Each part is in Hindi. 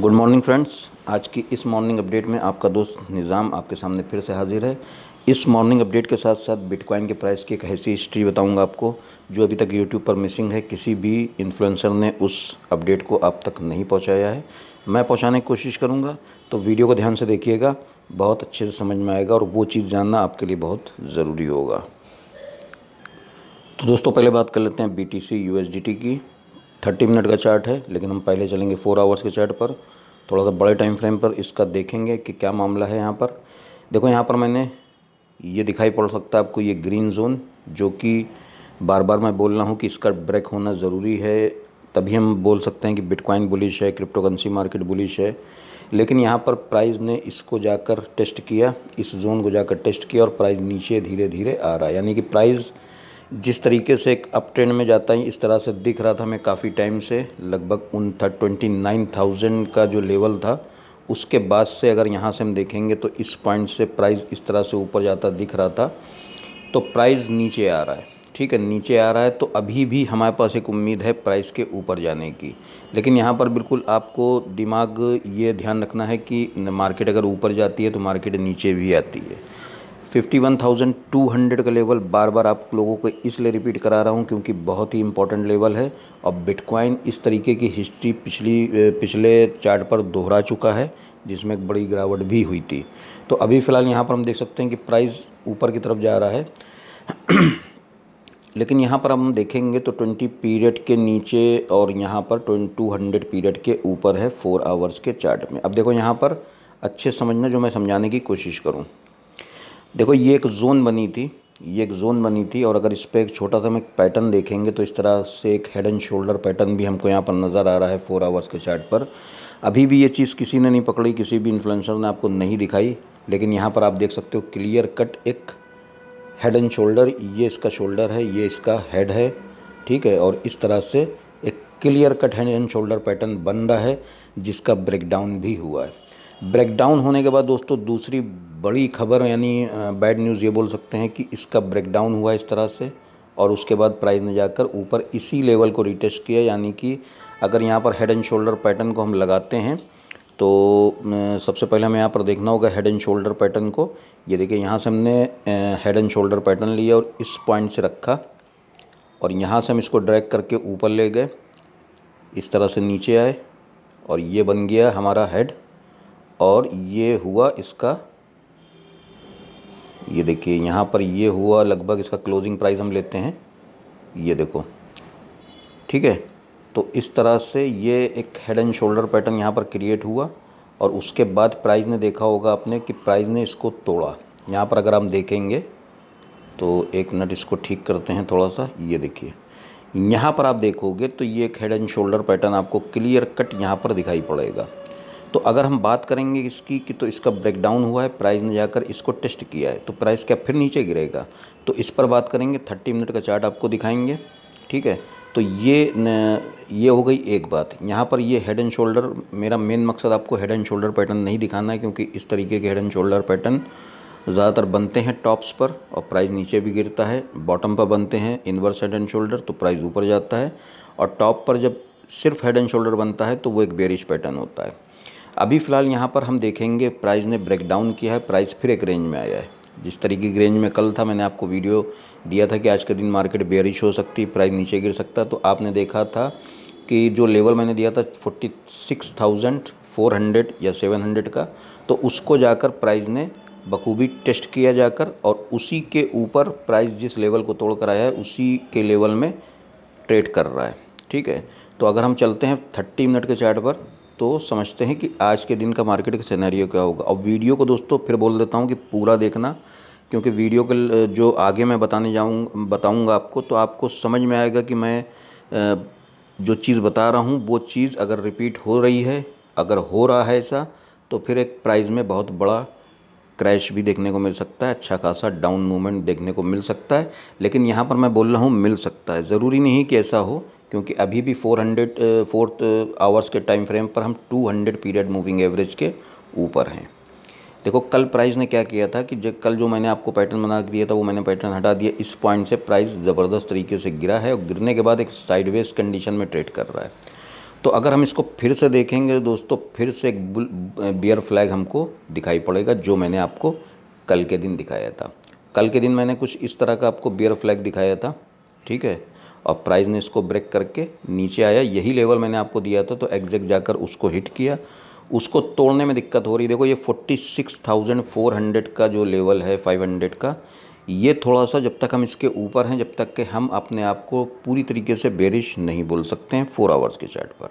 गुड मॉर्निंग फ्रेंड्स आज की इस मॉर्निंग अपडेट में आपका दोस्त निज़ाम आपके सामने फिर से हाजिर है इस मॉर्निंग अपडेट के साथ साथ बिटकॉइन के प्राइस की एक ऐसी हिस्ट्री बताऊंगा आपको जो अभी तक यूट्यूब पर मिसिंग है किसी भी इन्फ्लुएंसर ने उस अपडेट को आप तक नहीं पहुंचाया है मैं पहुँचाने की कोशिश करूँगा तो वीडियो को ध्यान से देखिएगा बहुत अच्छे से समझ में आएगा और वो चीज़ जानना आपके लिए बहुत ज़रूरी होगा तो दोस्तों पहले बात कर लेते हैं बी टी की थर्टी मिनट का चार्ट है लेकिन हम पहले चलेंगे फोर आवर्स के चार्ट पर थोड़ा सा बड़े टाइम फ्रेम पर इसका देखेंगे कि क्या मामला है यहाँ पर देखो यहाँ पर मैंने ये दिखाई पड़ सकता है आपको ये ग्रीन जोन जो कि बार बार मैं बोल रहा हूँ कि इसका ब्रेक होना ज़रूरी है तभी हम बोल सकते हैं कि बिटकॉइन बुलिश है क्रिप्टोकरेंसी मार्केट बुलिश है लेकिन यहाँ पर प्राइस ने इसको जाकर टेस्ट किया इस जोन को जाकर टेस्ट किया और प्राइस नीचे धीरे धीरे आ रहा है यानी कि प्राइज़ जिस तरीके से एक अप ट्रेंड में जाता है इस तरह से दिख रहा था मैं काफ़ी टाइम से लगभग उन था ट्वेंटी नाइन थाउजेंड का जो लेवल था उसके बाद से अगर यहाँ से हम देखेंगे तो इस पॉइंट से प्राइस इस तरह से ऊपर जाता दिख रहा था तो प्राइस नीचे आ रहा है ठीक है नीचे आ रहा है तो अभी भी हमारे पास एक उम्मीद है प्राइस के ऊपर जाने की लेकिन यहाँ पर बिल्कुल आपको दिमाग ये ध्यान रखना है कि मार्केट अगर ऊपर जाती है तो मार्केट नीचे भी आती है 51,200 का लेवल बार बार आप लोगों को इसलिए रिपीट करा रहा हूँ क्योंकि बहुत ही इंपॉर्टेंट लेवल है और बिटकॉइन इस तरीके की हिस्ट्री पिछली पिछले चार्ट पर दोहरा चुका है जिसमें एक बड़ी गिरावट भी हुई थी तो अभी फ़िलहाल यहाँ पर हम देख सकते हैं कि प्राइस ऊपर की तरफ जा रहा है लेकिन यहाँ पर हम देखेंगे तो ट्वेंटी पीरियड के नीचे और यहाँ पर 2200 पीरियड के ऊपर है फोर आवर्स के चार्ट में अब देखो यहाँ पर अच्छे समझना जो मैं समझाने की कोशिश करूँ देखो ये एक जोन बनी थी ये एक जोन बनी थी और अगर इस पर एक छोटा सा हम एक पैटर्न देखेंगे तो इस तरह से एक हेड एंड शोल्डर पैटर्न भी हमको यहाँ पर नज़र आ रहा है फोर आवर्स के चार्ट पर अभी भी ये चीज़ किसी ने नहीं पकड़ी किसी भी इन्फ्लुएंसर ने आपको नहीं दिखाई लेकिन यहाँ पर आप देख सकते हो क्लियर कट एक हेड एंड शोल्डर ये इसका शोल्डर है ये इसका हेड है ठीक है और इस तरह से एक clear cut head and shoulder pattern बन रहा है जिसका ब्रेकडाउन भी हुआ है ब्रेकडाउन होने के बाद दोस्तों दूसरी बड़ी खबर यानी बैड न्यूज़ ये बोल सकते हैं कि इसका ब्रेकडाउन हुआ इस तरह से और उसके बाद प्राइस ने जाकर ऊपर इसी लेवल को रिटेस्ट किया यानी कि अगर यहाँ पर हेड एंड शोल्डर पैटर्न को हम लगाते हैं तो सबसे पहले हमें यहाँ पर देखना होगा हेड एंड शोल्डर पैटर्न को ये देखिए यहाँ से हमने हेड एंड शोल्डर पैटर्न लिया और इस पॉइंट से रखा और यहाँ से हम इसको ड्रैग करके ऊपर ले गए इस तरह से नीचे आए और ये बन गया हमारा हेड और ये हुआ इसका ये देखिए यहाँ पर ये हुआ लगभग इसका क्लोजिंग प्राइस हम लेते हैं ये देखो ठीक है तो इस तरह से ये एक हेड एंड शोल्डर पैटर्न यहाँ पर क्रिएट हुआ और उसके बाद प्राइस ने देखा होगा आपने कि प्राइस ने इसको तोड़ा यहाँ पर अगर हम देखेंगे तो एक मिनट इसको ठीक करते हैं थोड़ा सा ये देखिए यहाँ पर आप देखोगे तो ये एक हेड एंड शोल्डर पैटर्न आपको क्लियर कट यहाँ पर दिखाई पड़ेगा तो अगर हम बात करेंगे इसकी कि तो इसका ब्रेकडाउन हुआ है प्राइस ने जाकर इसको टेस्ट किया है तो प्राइस क्या फिर नीचे गिरेगा तो इस पर बात करेंगे थर्टी मिनट का चार्ट आपको दिखाएंगे ठीक है तो ये न, ये हो गई एक बात यहाँ पर ये हेड एंड शोल्डर मेरा मेन मकसद आपको हेड एंड शोल्डर पैटर्न नहीं दिखाना है क्योंकि इस तरीके के हेड एंड शोल्डर पैटर्न ज़्यादातर बनते हैं टॉप्स पर और प्राइस नीचे भी गिरता है बॉटम पर बनते हैं इन्वर्स हेड एंड शोल्डर तो प्राइस ऊपर जाता है और टॉप पर जब सिर्फ हेड एंड शोल्डर बनता है तो वो एक बेरिश पैटर्न होता है अभी फ़िलहाल यहाँ पर हम देखेंगे प्राइस ने ब्रेक डाउन किया है प्राइस फिर एक रेंज में आया है जिस तरीके की रेंज में कल था मैंने आपको वीडियो दिया था कि आज के दिन मार्केट बेरिश हो सकती प्राइस नीचे गिर सकता तो आपने देखा था कि जो लेवल मैंने दिया था forty six thousand four hundred या सेवन हंड्रेड का तो उसको जाकर प्राइस ने बखूबी टेस्ट किया जाकर और उसी के ऊपर प्राइस जिस लेवल को तोड़ कर आया है उसी के लेवल में ट्रेड कर रहा है ठीक है तो अगर हम चलते हैं थर्टी मिनट के चार्ट पर तो समझते हैं कि आज के दिन का मार्केट का सिनेरियो क्या होगा और वीडियो को दोस्तों फिर बोल देता हूँ कि पूरा देखना क्योंकि वीडियो के जो आगे मैं बताने जाऊँ बताऊँगा आपको तो आपको समझ में आएगा कि मैं जो चीज़ बता रहा हूँ वो चीज़ अगर रिपीट हो रही है अगर हो रहा है ऐसा तो फिर एक प्राइस में बहुत बड़ा क्रैश भी देखने को मिल सकता है अच्छा खासा डाउन मूवमेंट देखने को मिल सकता है लेकिन यहाँ पर मैं बोल रहा हूँ मिल सकता है ज़रूरी नहीं कि ऐसा हो क्योंकि अभी भी 400 फोर्थ आवर्स के टाइम फ्रेम पर हम 200 पीरियड मूविंग एवरेज के ऊपर हैं देखो कल प्राइस ने क्या किया था कि जब कल जो मैंने आपको पैटर्न बना दिया था वो मैंने पैटर्न हटा दिया इस पॉइंट से प्राइस ज़बरदस्त तरीके से गिरा है और गिरने के बाद एक साइडवेज कंडीशन में ट्रेड कर रहा है तो अगर हम इसको फिर से देखेंगे तो दोस्तों फिर से एक बियर फ्लैग हमको दिखाई पड़ेगा जो मैंने आपको कल के दिन दिखाया था कल के दिन मैंने कुछ इस तरह का आपको बियर फ्लैग दिखाया था ठीक है और प्राइस ने इसको ब्रेक करके नीचे आया यही लेवल मैंने आपको दिया था तो एग्जैक्ट जाकर उसको हिट किया उसको तोड़ने में दिक्कत हो रही देखो ये 46,400 का जो लेवल है 500 का ये थोड़ा सा जब तक हम इसके ऊपर हैं जब तक कि हम अपने आप को पूरी तरीके से बेरिश नहीं बोल सकते हैं फोर आवर्स के चार्ट पर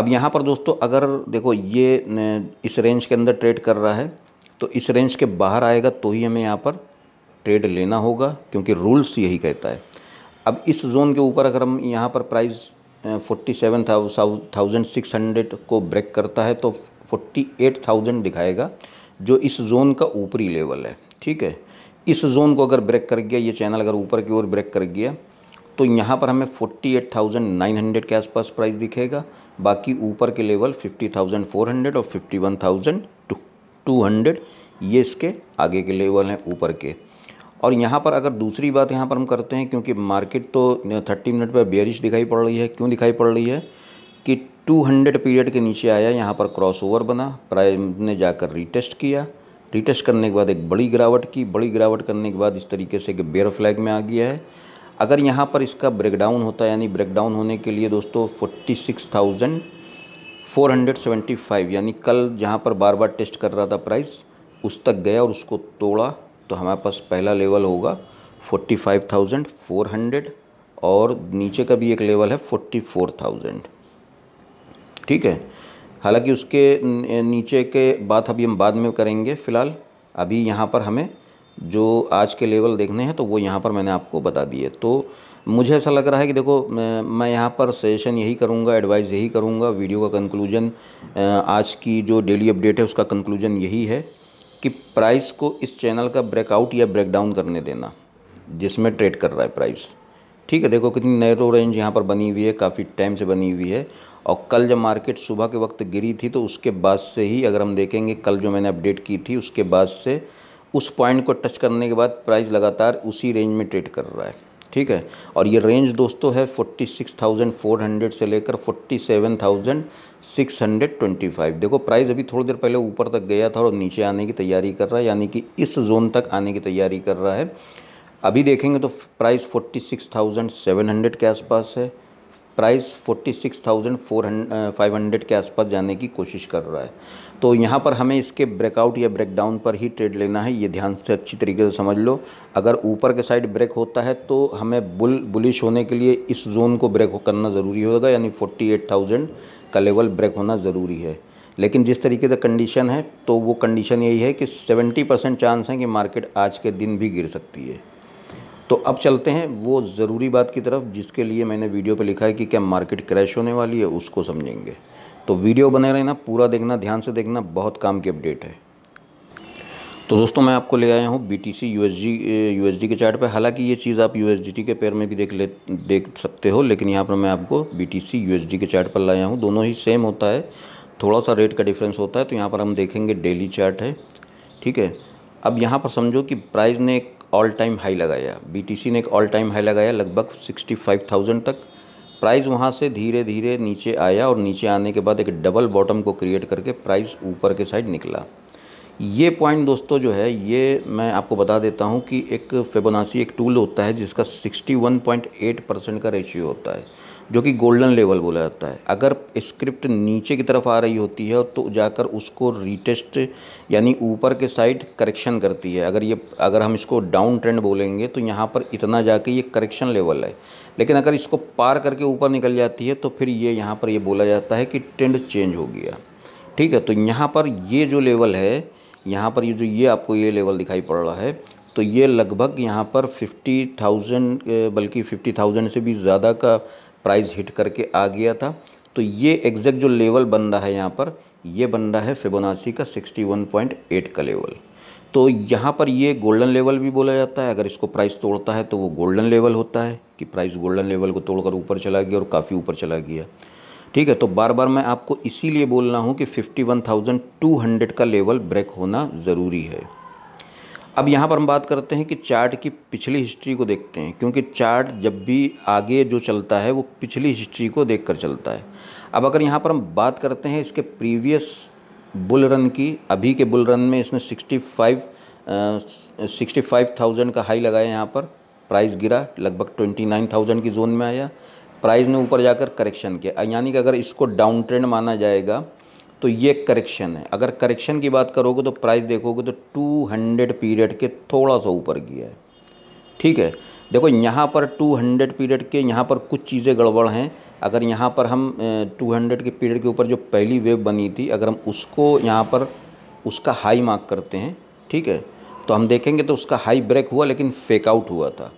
अब यहाँ पर दोस्तों अगर देखो ये इस रेंज के अंदर ट्रेड कर रहा है तो इस रेंज के बाहर आएगा तो ही हमें यहाँ पर ट्रेड लेना होगा क्योंकि रूल्स यही कहता है अब इस जोन के ऊपर अगर हम यहाँ पर price forty seven thousand six hundred को ब्रेक करता है तो फोर्टी एट थाउजेंड दिखाएगा जो इस जोन का ऊपरी लेवल है ठीक है इस जोन को अगर ब्रेक कर गया ये चैनल अगर ऊपर की ओर ब्रेक कर गया तो यहाँ पर हमें forty eight thousand nine hundred के आसपास प्राइस दिखेगा बाकी ऊपर के level fifty thousand four hundred और fifty one thousand two hundred ये इसके आगे के लेवल हैं ऊपर के और यहाँ पर अगर दूसरी बात यहाँ पर हम करते हैं क्योंकि मार्केट तो थर्टी मिनट पर बेरिश दिखाई पड़ रही है क्यों दिखाई पड़ रही है कि 200 पीरियड के नीचे आया यहाँ पर क्रॉसओवर बना प्राइम ने जाकर रीटेस्ट किया रीटेस्ट करने के बाद एक बड़ी गिरावट की बड़ी गिरावट करने के बाद इस तरीके से एक बेयर फ्लैग में आ गया है अगर यहाँ पर इसका ब्रेकडाउन होता है यानी ब्रेकडाउन होने के लिए दोस्तों फाइव यानी कल जहाँ पर बार बार टेस्ट कर रहा था प्राइस उस तक गया और उसको तोड़ा तो हमारे पास पहला लेवल होगा 45,400 और नीचे का भी एक लेवल है 44,000 ठीक है हालांकि उसके नीचे के बात अभी हम बाद में करेंगे फ़िलहाल अभी यहाँ पर हमें जो आज के लेवल देखने हैं तो वो यहाँ पर मैंने आपको बता दिए तो मुझे ऐसा लग रहा है कि देखो मैं यहाँ पर सजेशन यही करूँगा एडवाइस यही करूँगा वीडियो का कंक्लूजन आज की जो डेली अपडेट है उसका कंक्लूजन यही है कि प्राइस को इस चैनल का ब्रेकआउट या ब्रेकडाउन करने देना जिसमें ट्रेड कर रहा है प्राइस ठीक है देखो कितनी नैरो रेंज यहाँ पर बनी हुई है काफ़ी टाइम से बनी हुई है और कल जब मार्केट सुबह के वक्त गिरी थी तो उसके बाद से ही अगर हम देखेंगे कल जो मैंने अपडेट की थी उसके बाद से उस पॉइंट को टच करने के बाद प्राइस लगातार उसी रेंज में ट्रेड कर रहा है ठीक है और ये रेंज दोस्तों है 46,400 से लेकर 47,625 देखो प्राइस अभी थोड़ी देर पहले ऊपर तक गया था और नीचे आने की तैयारी कर रहा है यानी कि इस जोन तक आने की तैयारी कर रहा है अभी देखेंगे तो प्राइस 46,700 के आसपास है प्राइस 46,400 के आसपास जाने की कोशिश कर रहा है तो यहाँ पर हमें इसके ब्रेकआउट या ब्रेकडाउन पर ही ट्रेड लेना है ये ध्यान से अच्छी तरीके से समझ लो अगर ऊपर के साइड ब्रेक होता है तो हमें बुल बुलिश होने के लिए इस जोन को ब्रेक करना ज़रूरी होगा यानी 48,000 का लेवल ब्रेक होना ज़रूरी है लेकिन जिस तरीके से कंडीशन है तो वो कंडीशन यही है कि सेवेंटी परसेंट चांस है कि मार्केट आज के दिन भी गिर सकती है तो अब चलते हैं वो ज़रूरी बात की तरफ जिसके लिए मैंने वीडियो पर लिखा है कि क्या मार्केट क्रैश होने वाली है उसको समझेंगे तो वीडियो बने रहना पूरा देखना ध्यान से देखना बहुत काम की अपडेट है तो दोस्तों मैं आपको ले आया हूँ B T C U S G U S D के चार्ट पे हालांकि ये चीज़ आप यू एस डी टी के पेयर में भी देख ले देख सकते हो लेकिन यहाँ पर मैं आपको B T C U S D के चार्ट पर लाया हूँ दोनों ही सेम होता है थोड़ा सा रेट का डिफरेंस होता है तो यहाँ पर हम देखेंगे डेली चार्ट है ठीक है अब यहाँ पर समझो कि प्राइज ने एक ऑल टाइम हाई लगाया बी टी सी ने एक ऑल टाइम हाई लगाया लगभग सिक्सटी फाइव थाउजेंड तक प्राइस वहाँ से धीरे धीरे नीचे आया और नीचे आने के बाद एक डबल बॉटम को क्रिएट करके प्राइस ऊपर के साइड निकला ये पॉइंट दोस्तों जो है ये मैं आपको बता देता हूँ कि एक फेबोनासी एक टूल होता है जिसका 61.8 परसेंट का रेशियो होता है जो कि गोल्डन लेवल बोला जाता है अगर स्क्रिप्ट नीचे की तरफ आ रही होती है तो जाकर उसको रीटेस्ट यानी ऊपर के साइड करेक्शन करती है अगर ये अगर हम इसको डाउन ट्रेंड बोलेंगे तो यहाँ पर इतना जाके ये करेक्शन लेवल है लेकिन अगर इसको पार करके ऊपर निकल जाती है तो फिर ये यहाँ पर ये बोला जाता है कि ट्रेंड चेंज हो गया ठीक है तो यहाँ पर ये जो लेवल है यहाँ पर ये जो ये आपको ये लेवल दिखाई पड़ रहा है तो ये लगभग यहाँ पर फिफ्टी थाउजेंड बल्कि फिफ्टी थाउजेंड से भी ज़्यादा का प्राइस हिट करके आ गया था तो ये एग्जैक्ट जो लेवल बन रहा है यहाँ पर ये बन रहा है फिबोनाची का 61.8 का लेवल तो यहाँ पर ये गोल्डन लेवल भी बोला जाता है अगर इसको प्राइस तोड़ता है तो वो गोल्डन लेवल होता है कि प्राइस गोल्डन लेवल को तोड़कर ऊपर चला गया और काफ़ी ऊपर चला गया ठीक है तो बार बार मैं आपको इसीलिए बोल रहा हूँ कि 51,200 का लेवल ब्रेक होना ज़रूरी है अब यहाँ पर हम बात करते हैं कि चार्ट की पिछली हिस्ट्री को देखते हैं क्योंकि चार्ट जब भी आगे जो चलता है वो पिछली हिस्ट्री को देख कर चलता है अब अगर यहाँ पर हम बात करते हैं इसके प्रीवियस बुल रन की अभी के बुल रन में इसने sixty five sixty five thousand का हाई लगाया यहाँ पर प्राइस गिरा लगभग ट्वेंटी नाइन थाउजेंड की जोन में आया प्राइस ने ऊपर जाकर करेक्शन किया यानी कि अगर इसको डाउन ट्रेंड माना जाएगा तो ये करेक्शन है अगर करेक्शन की बात करोगे तो प्राइस देखोगे तो 200 पीरियड के थोड़ा सा ऊपर गया है ठीक है देखो यहाँ पर 200 पीरियड के यहाँ पर कुछ चीज़ें गड़बड़ हैं अगर यहाँ पर हम 200 के पीरियड के ऊपर जो पहली वेव बनी थी अगर हम उसको यहाँ पर उसका हाई मार्क करते हैं ठीक है तो हम देखेंगे तो उसका हाई ब्रेक हुआ लेकिन फेकआउट हुआ था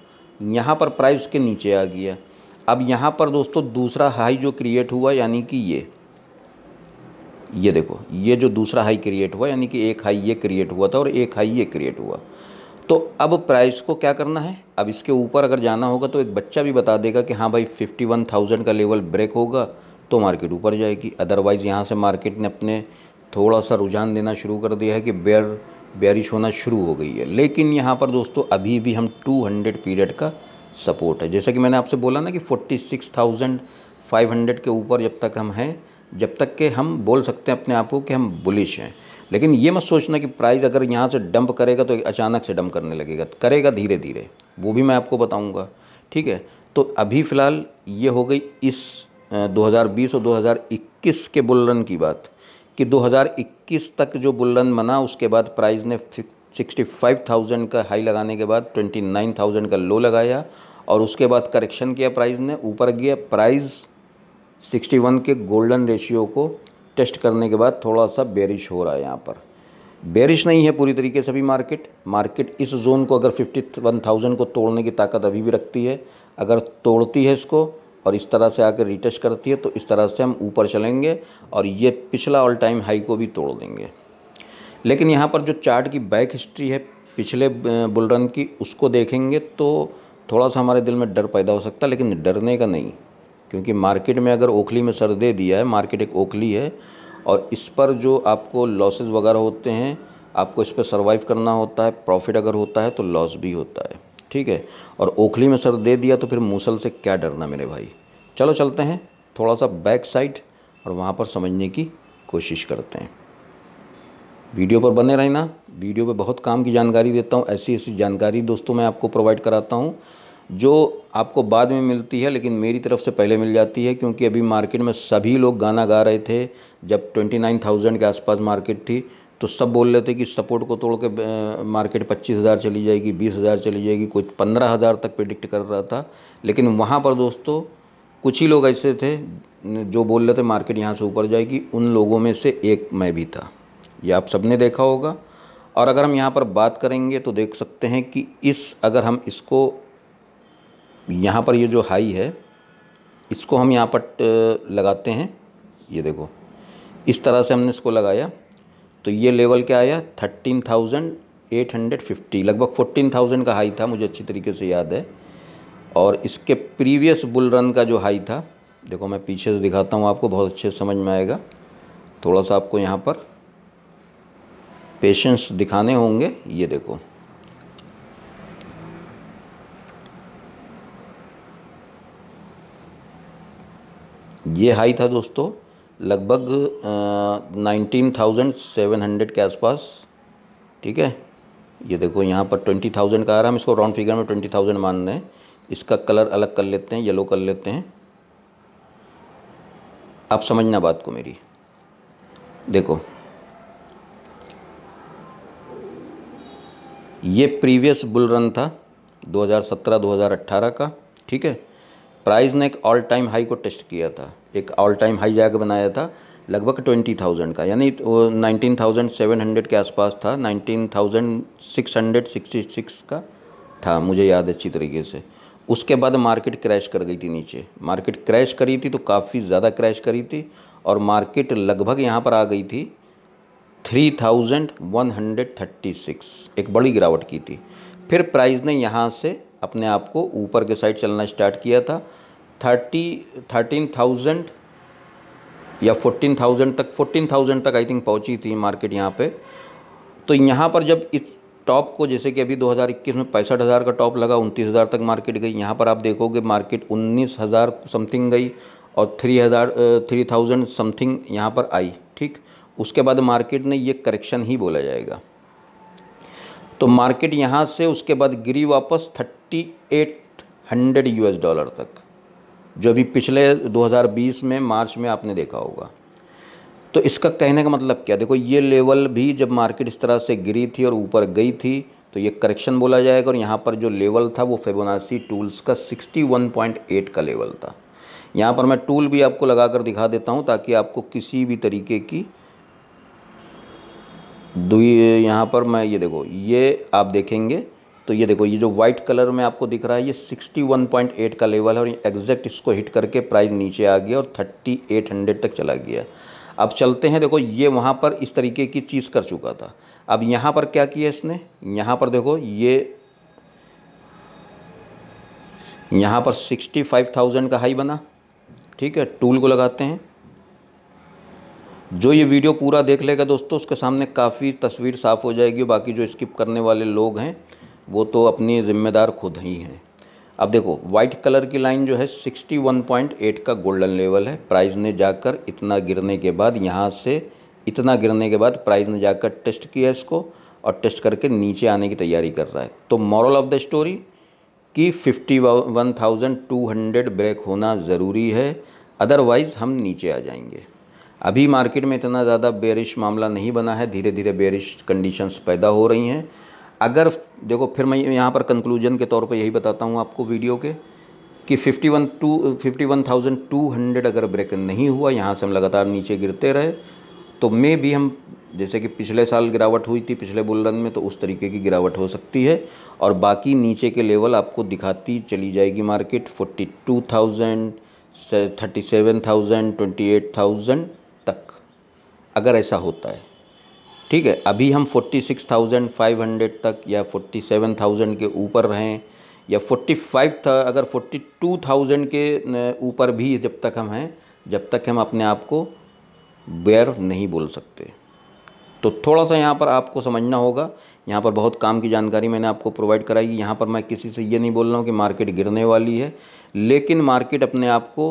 यहाँ पर प्राइस उसके नीचे आ गया अब यहाँ पर दोस्तों दूसरा हाई जो क्रिएट हुआ यानी कि ये ये देखो ये जो दूसरा हाई क्रिएट हुआ यानी कि एक हाई ये क्रिएट हुआ था और एक हाई ये क्रिएट हुआ तो अब प्राइस को क्या करना है अब इसके ऊपर अगर जाना होगा तो एक बच्चा भी बता देगा कि हाँ भाई फिफ्टी वन थाउजेंड का लेवल ब्रेक होगा तो मार्केट ऊपर जाएगी अदरवाइज़ यहाँ से मार्केट ने अपने थोड़ा सा रुझान देना शुरू कर दिया है कि बेयर बारिश होना शुरू हो गई है लेकिन यहाँ पर दोस्तों अभी भी हम 200 पीरियड का सपोर्ट है जैसा कि मैंने आपसे बोला ना कि 46,500 के ऊपर जब तक हम हैं जब तक कि हम बोल सकते हैं अपने आप को कि हम बुलिश हैं लेकिन ये मत सोचना कि प्राइस अगर यहाँ से डंप करेगा तो अचानक से डंप करने लगेगा करेगा धीरे धीरे वो भी मैं आपको बताऊँगा ठीक है तो अभी फ़िलहाल ये हो गई इस 2020 और 2021 के बुल रन की बात कि 2021 तक जो बुल मना बना उसके बाद प्राइस ने 65,000 का हाई लगाने के बाद 29,000 का लो लगाया और उसके बाद करेक्शन किया प्राइस ने ऊपर गया प्राइस 61 के गोल्डन रेशियो को टेस्ट करने के बाद थोड़ा सा बेरिश हो रहा है यहाँ पर बेरिश नहीं है पूरी तरीके से अभी मार्केट मार्केट इस जोन को अगर फिफ्टी वन थाउजेंड को तोड़ने की ताकत अभी भी रखती है अगर तोड़ती है इसको और इस तरह से आकर रिटेस्ट करती है तो इस तरह से हम ऊपर चलेंगे और ये पिछला ऑल टाइम हाई को भी तोड़ देंगे लेकिन यहाँ पर जो चार्ट की बैक हिस्ट्री है पिछले बुलरन की उसको देखेंगे तो थोड़ा सा हमारे दिल में डर पैदा हो सकता है लेकिन डरने का नहीं क्योंकि मार्केट में अगर ओखली में सर दे दिया है मार्केट एक ओखली है और इस पर जो आपको लॉसेज वगैरह होते हैं आपको इस पर सर्वाइव करना होता है प्रॉफिट अगर होता है तो लॉस भी होता है ठीक है और ओखली में सर दे दिया तो फिर मूसल से क्या डरना मेरे भाई चलो चलते हैं थोड़ा सा बैक साइड और वहाँ पर समझने की कोशिश करते हैं वीडियो पर बने रहना वीडियो पर बहुत काम की जानकारी देता हूँ ऐसी ऐसी जानकारी दोस्तों मैं आपको प्रोवाइड कराता हूँ जो आपको बाद में मिलती है लेकिन मेरी तरफ से पहले मिल जाती है क्योंकि अभी मार्केट में सभी लोग गाना गा रहे थे जब 29,000 के आसपास मार्केट थी तो सब बोल रहे थे कि सपोर्ट को तोड़ के मार्केट 25,000 चली जाएगी 20,000 चली जाएगी कोई 15,000 तक प्रिडिक्ट कर रहा था लेकिन वहाँ पर दोस्तों कुछ ही लोग ऐसे थे जो बोल रहे थे मार्केट यहाँ से ऊपर जाएगी उन लोगों में से एक मैं भी था ये आप सबने देखा होगा और अगर हम यहाँ पर बात करेंगे तो देख सकते हैं कि इस अगर हम इसको यहाँ पर ये जो हाई है इसको हम यहाँ पर लगाते हैं ये देखो इस तरह से हमने इसको लगाया तो ये लेवल क्या आया thirteen thousand eight hundred fifty लगभग फोर्टीन थाउजेंड का हाई था मुझे अच्छी तरीके से याद है और इसके प्रीवियस बुल रन का जो हाई था देखो मैं पीछे से दिखाता हूँ आपको बहुत अच्छे समझ में आएगा थोड़ा सा आपको यहाँ पर पेशेंस दिखाने होंगे ये देखो ये हाई था दोस्तों लगभग नाइनटीन थाउजेंड सेवन हंड्रेड के आसपास ठीक है ये देखो यहाँ पर ट्वेंटी थाउजेंड का आ रहा है हम इसको राउंड फिगर में ट्वेंटी थाउजेंड मान रहे हैं इसका कलर अलग कर लेते हैं येलो कर लेते हैं आप समझना बात को मेरी देखो ये प्रीवियस बुल रन था 2017-2018 का ठीक है प्राइस ने एक ऑल टाइम हाई को टेस्ट किया था एक ऑल टाइम हाई जाकर बनाया था लगभग ट्वेंटी थाउजेंड का यानी वो नाइनटीन थाउजेंड सेवन हंड्रेड के आसपास था nineteen thousand six hundred sixty six का था मुझे याद अच्छी तरीके से उसके बाद मार्केट क्रैश कर गई थी नीचे मार्केट क्रैश करी थी तो काफ़ी ज़्यादा क्रैश करी थी और मार्केट लगभग यहाँ पर आ गई थी three thousand one hundred thirty six एक बड़ी गिरावट की थी फिर प्राइस ने यहाँ से अपने आप को ऊपर के साइड चलना स्टार्ट किया था थर्टी थर्टीन थाउजेंड या फोर्टीन थाउजेंड तक फोर्टीन थाउजेंड तक आई थिंक पहुंची थी मार्केट यहाँ पे तो यहाँ पर जब इस टॉप को जैसे कि अभी 2021 में पैंसठ हज़ार का टॉप लगा उनतीस हज़ार तक मार्केट गई यहाँ पर आप देखोगे मार्केट उन्नीस हज़ार समथिंग गई और थ्री हज़ार थ्री थाउजेंड समथिंग यहाँ पर आई ठीक उसके बाद मार्केट ने ये करेक्शन ही बोला जाएगा तो मार्केट यहाँ से उसके बाद गिरी वापस thirty eight hundred US dollar तक जो अभी पिछले 2020 में मार्च में आपने देखा होगा तो इसका कहने का मतलब क्या देखो ये लेवल भी जब मार्केट इस तरह से गिरी थी और ऊपर गई थी तो ये करेक्शन बोला जाएगा और यहाँ पर जो लेवल था वो फेबोनासी टूल्स का 61.8 का लेवल था यहाँ पर मैं टूल भी आपको लगा कर दिखा देता हूँ ताकि आपको किसी भी तरीके की दुई यहाँ पर मैं ये देखो ये आप देखेंगे तो ये देखो ये जो वाइट कलर में आपको दिख रहा है ये 61.8 का लेवल है और एग्जैक्ट इसको हिट करके प्राइस नीचे आ गया और 3800 तक चला गया अब चलते हैं देखो ये वहाँ पर इस तरीके की चीज़ कर चुका था अब यहाँ पर क्या किया इसने यहाँ पर देखो ये यहाँ पर 65,000 का हाई बना ठीक है टूल को लगाते हैं जो ये वीडियो पूरा देख लेगा दोस्तों उसके सामने काफ़ी तस्वीर साफ़ हो जाएगी बाकी जो स्किप करने वाले लोग हैं वो तो अपनी ज़िम्मेदार खुद ही हैं अब देखो वाइट कलर की लाइन जो है 61.8 का गोल्डन लेवल है प्राइस ने जाकर इतना गिरने के बाद यहाँ से इतना गिरने के बाद प्राइस ने जाकर टेस्ट किया इसको और टेस्ट करके नीचे आने की तैयारी कर रहा है तो मॉरल ऑफ द स्टोरी कि 51,200 ब्रेक होना ज़रूरी है अदरवाइज़ हम नीचे आ जाएंगे अभी मार्केट में इतना ज़्यादा बेरिश मामला नहीं बना है धीरे धीरे बेरिश कंडीशंस पैदा हो रही हैं अगर देखो फिर मैं यहाँ पर कंक्लूजन के तौर पर यही बताता हूँ आपको वीडियो के कि वन टू फिफ्टी अगर ब्रेक नहीं हुआ यहाँ से हम लगातार नीचे गिरते रहे तो मे भी हम जैसे कि पिछले साल गिरावट हुई थी पिछले बुल में तो उस तरीके की गिरावट हो सकती है और बाकी नीचे के लेवल आपको दिखाती चली जाएगी market forty two thousand thirty seven thousand twenty eight thousand अगर ऐसा होता है ठीक है अभी हम 46,500 तक या 47,000 के ऊपर रहें या 45 था अगर 42,000 के ऊपर भी जब तक हम हैं जब तक हम अपने आप को बेयर नहीं बोल सकते तो थोड़ा सा यहाँ पर आपको समझना होगा यहाँ पर बहुत काम की जानकारी मैंने आपको प्रोवाइड कराई यहाँ पर मैं किसी से ये नहीं बोल रहा हूँ कि मार्केट गिरने वाली है लेकिन मार्केट अपने आप को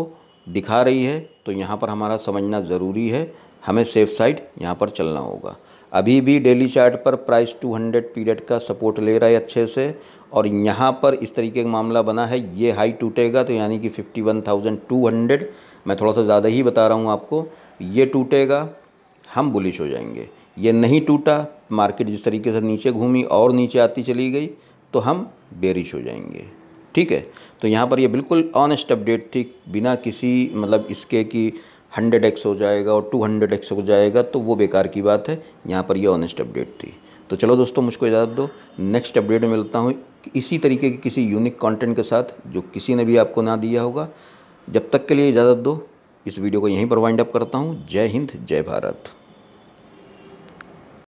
दिखा रही है तो यहाँ पर हमारा समझना ज़रूरी है हमें सेफ साइड यहाँ पर चलना होगा अभी भी डेली चार्ट पर प्राइस 200 पीरियड का सपोर्ट ले रहा है अच्छे से और यहाँ पर इस तरीके का मामला बना है ये हाई टूटेगा तो यानी कि 51,200 मैं थोड़ा सा ज़्यादा ही बता रहा हूँ आपको ये टूटेगा हम बुलिश हो जाएंगे ये नहीं टूटा मार्केट जिस तरीके से नीचे घूमी और नीचे आती चली गई तो हम बेरिश हो जाएंगे ठीक है तो यहाँ पर ये बिल्कुल ऑनेस्ट अपडेट थी बिना किसी मतलब इसके कि हंड्रेड एक्स हो जाएगा और टू हंड्रेड एक्स हो जाएगा तो वो बेकार की बात है यहाँ पर ये ऑनेस्ट अपडेट थी तो चलो दोस्तों मुझको इजाज़त दो नेक्स्ट अपडेट में मिलता हूँ इसी तरीके के किसी यूनिक कंटेंट के साथ जो किसी ने भी आपको ना दिया होगा जब तक के लिए इजाज़त दो इस वीडियो को यहीं पर वाइंड अप करता हूँ जय हिंद जय भारत